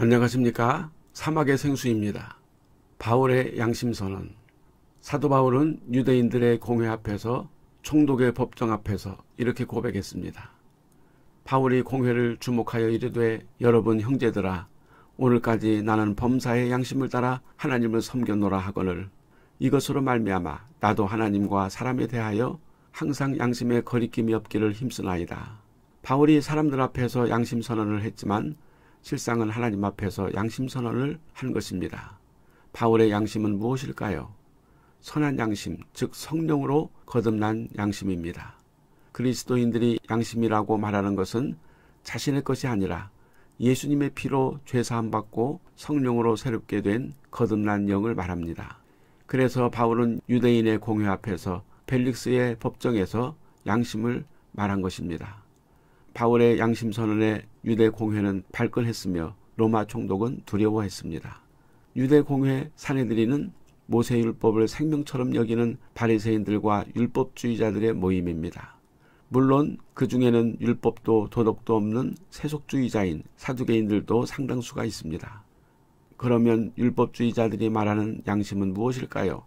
안녕하십니까. 사막의 생수입니다. 바울의 양심선언. 사도 바울은 유대인들의 공회 앞에서 총독의 법정 앞에서 이렇게 고백했습니다. 바울이 공회를 주목하여 이르되 여러분 형제들아 오늘까지 나는 범사의 양심을 따라 하나님을 섬겨노라 하거늘 이것으로 말미암아 나도 하나님과 사람에 대하여 항상 양심에 거리낌이 없기를 힘쓰나이다. 바울이 사람들 앞에서 양심 선언을 했지만 실상은 하나님 앞에서 양심 선언을 한 것입니다. 바울의 양심은 무엇일까요? 선한 양심, 즉 성령으로 거듭난 양심입니다. 그리스도인들이 양심이라고 말하는 것은 자신의 것이 아니라 예수님의 피로 죄사함 받고 성령으로 새롭게 된 거듭난 영을 말합니다. 그래서 바울은 유대인의 공회 앞에서 벨릭스의 법정에서 양심을 말한 것입니다. 바울의 양심 선언에 유대 공회는 발끈했으며 로마 총독은 두려워했습니다. 유대 공회 사내들이는 모세율법을 생명처럼 여기는 바리새인들과 율법주의자들의 모임입니다. 물론 그 중에는 율법도 도덕도 없는 세속주의자인 사두개인들도 상당수가 있습니다. 그러면 율법주의자들이 말하는 양심은 무엇일까요?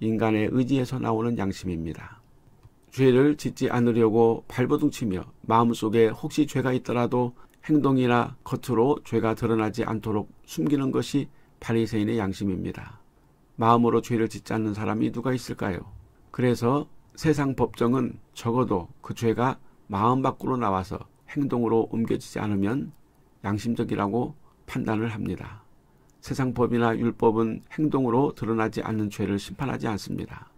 인간의 의지에서 나오는 양심입니다. 죄를 짓지 않으려고 발버둥치며 마음속에 혹시 죄가 있더라도 행동이나 겉으로 죄가 드러나지 않도록 숨기는 것이 바리새인의 양심입니다. 마음으로 죄를 짓지 않는 사람이 누가 있을까요? 그래서 세상 법정은 적어도 그 죄가 마음 밖으로 나와서 행동으로 옮겨지지 않으면 양심적이라고 판단을 합니다. 세상 법이나 율법은 행동으로 드러나지 않는 죄를 심판하지 않습니다.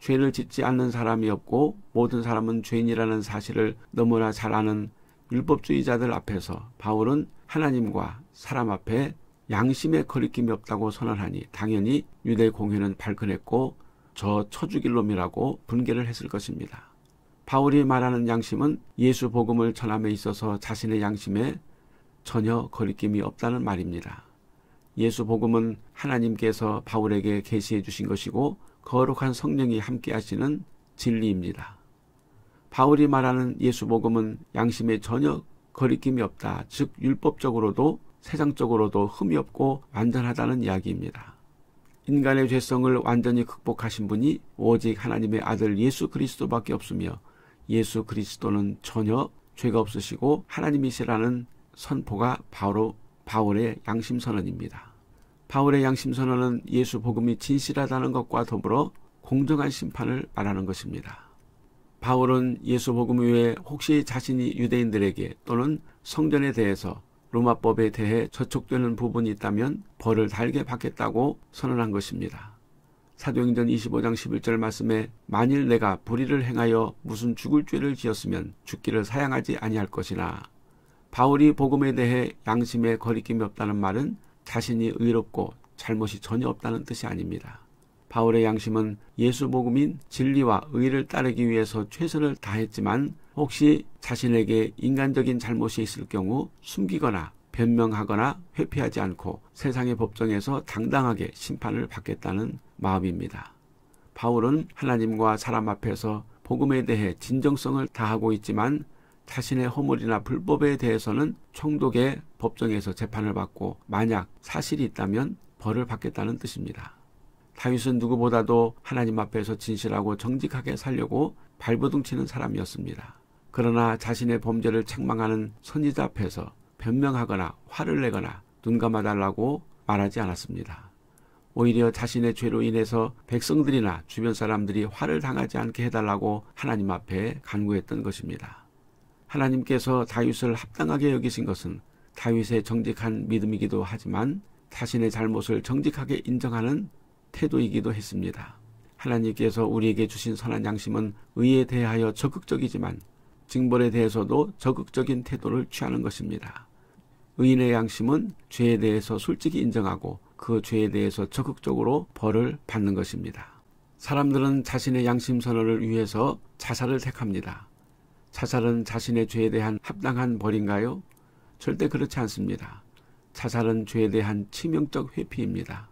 죄를 짓지 않는 사람이 없고 모든 사람은 죄인이라는 사실을 너무나 잘 아는 율법주의자들 앞에서 바울은 하나님과 사람 앞에 양심의 거리낌이 없다고 선언하니 당연히 유대 공회는 발끈했고 저 처죽일 놈이라고 분개를 했을 것입니다. 바울이 말하는 양심은 예수 복음을 전함에 있어서 자신의 양심에 전혀 거리낌이 없다는 말입니다. 예수 복음은 하나님께서 바울에게 계시해 주신 것이고 거룩한 성령이 함께 하시는 진리입니다. 바울이 말하는 예수 복음은 양심에 전혀 거리낌이 없다. 즉 율법적으로도 세상적으로도 흠이 없고 완전하다는 이야기입니다. 인간의 죄성을 완전히 극복하신 분이 오직 하나님의 아들 예수 그리스도밖에 없으며 예수 그리스도는 전혀 죄가 없으시고 하나님이시라는 선포가 바로 바울의 양심 선언입니다. 바울의 양심 선언은 예수 복음이 진실하다는 것과 더불어 공정한 심판을 말하는 것입니다. 바울은 예수 복음 외에 혹시 자신이 유대인들에게 또는 성전에 대해서 로마법에 대해 저촉되는 부분이 있다면 벌을 달게 받겠다고 선언한 것입니다. 사도행전 25장 11절 말씀에 만일 내가 불의를 행하여 무슨 죽을 죄를 지었으면 죽기를 사양하지 아니할 것이나 바울이 복음에 대해 양심에 거리낌이 없다는 말은 자신이 의롭고 잘못이 전혀 없다는 뜻이 아닙니다. 바울의 양심은 예수 복음인 진리와 의를 따르기 위해서 최선을 다했지만 혹시 자신에게 인간적인 잘못이 있을 경우 숨기거나 변명하거나 회피하지 않고 세상의 법정에서 당당하게 심판을 받겠다는 마음입니다. 바울은 하나님과 사람 앞에서 복음에 대해 진정성을 다하고 있지만 자신의 허물이나 불법에 대해서는 총독의 법정에서 재판을 받고 만약 사실이 있다면 벌을 받겠다는 뜻입니다. 다윗은 누구보다도 하나님 앞에서 진실하고 정직하게 살려고 발버둥치는 사람이었습니다. 그러나 자신의 범죄를 책망하는 선지자 앞에서 변명하거나 화를 내거나 눈 감아달라고 말하지 않았습니다. 오히려 자신의 죄로 인해서 백성들이나 주변 사람들이 화를 당하지 않게 해달라고 하나님 앞에 간구했던 것입니다. 하나님께서 다윗을 합당하게 여기신 것은 다윗의 정직한 믿음이기도 하지만 자신의 잘못을 정직하게 인정하는 태도이기도 했습니다. 하나님께서 우리에게 주신 선한 양심은 의에 대하여 적극적이지만 징벌에 대해서도 적극적인 태도를 취하는 것입니다. 의인의 양심은 죄에 대해서 솔직히 인정하고 그 죄에 대해서 적극적으로 벌을 받는 것입니다. 사람들은 자신의 양심 선언을 위해서 자살을 택합니다. 자살은 자신의 죄에 대한 합당한 벌인가요? 절대 그렇지 않습니다. 자살은 죄에 대한 치명적 회피입니다.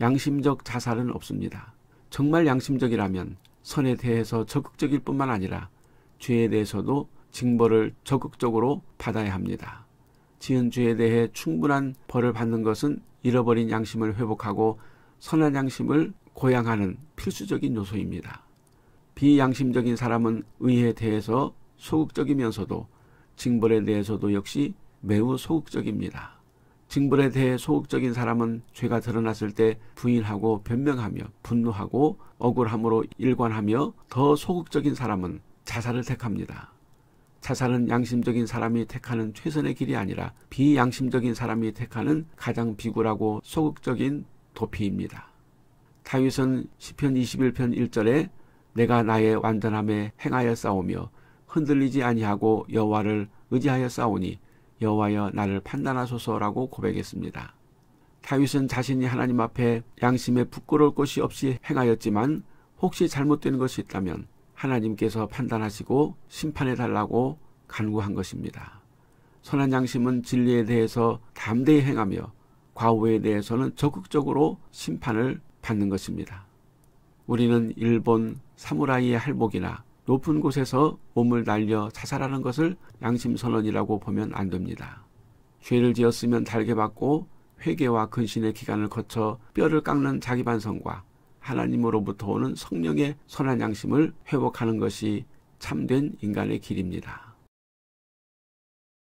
양심적 자살은 없습니다. 정말 양심적이라면 선에 대해서 적극적일 뿐만 아니라 죄에 대해서도 징벌을 적극적으로 받아야 합니다. 지은 죄에 대해 충분한 벌을 받는 것은 잃어버린 양심을 회복하고 선한 양심을 고양하는 필수적인 요소입니다. 비양심적인 사람은 의에 대해서 소극적이면서도 징벌에 대해서도 역시 매우 소극적입니다. 징벌에 대해 소극적인 사람은 죄가 드러났을 때 부인하고 변명하며 분노하고 억울함으로 일관하며 더 소극적인 사람은 자살을 택합니다. 자살은 양심적인 사람이 택하는 최선의 길이 아니라 비양심적인 사람이 택하는 가장 비굴하고 소극적인 도피입니다. 다윗은 시편 21편 1절에 내가 나의 완전함에 행하여 싸우며 흔들리지 아니하고 여호와를 의지하여 싸우니 여호와여 나를 판단하소서라고 고백했습니다. 다윗은 자신이 하나님 앞에 양심에 부끄러울 것이 없이 행하였지만 혹시 잘못된 것이 있다면 하나님께서 판단하시고 심판해 달라고 간구한 것입니다. 선한 양심은 진리에 대해서 담대히 행하며 과오에 대해서는 적극적으로 심판을 받는 것입니다. 우리는 일본 사무라이의 할복이나 높은 곳에서 몸을 날려 자살하는 것을 양심선언이라고 보면 안 됩니다. 죄를 지었으면 달게 받고 회개와 근신의 기간을 거쳐 뼈를 깎는 자기 반성과 하나님으로부터 오는 성령의 선한 양심을 회복하는 것이 참된 인간의 길입니다.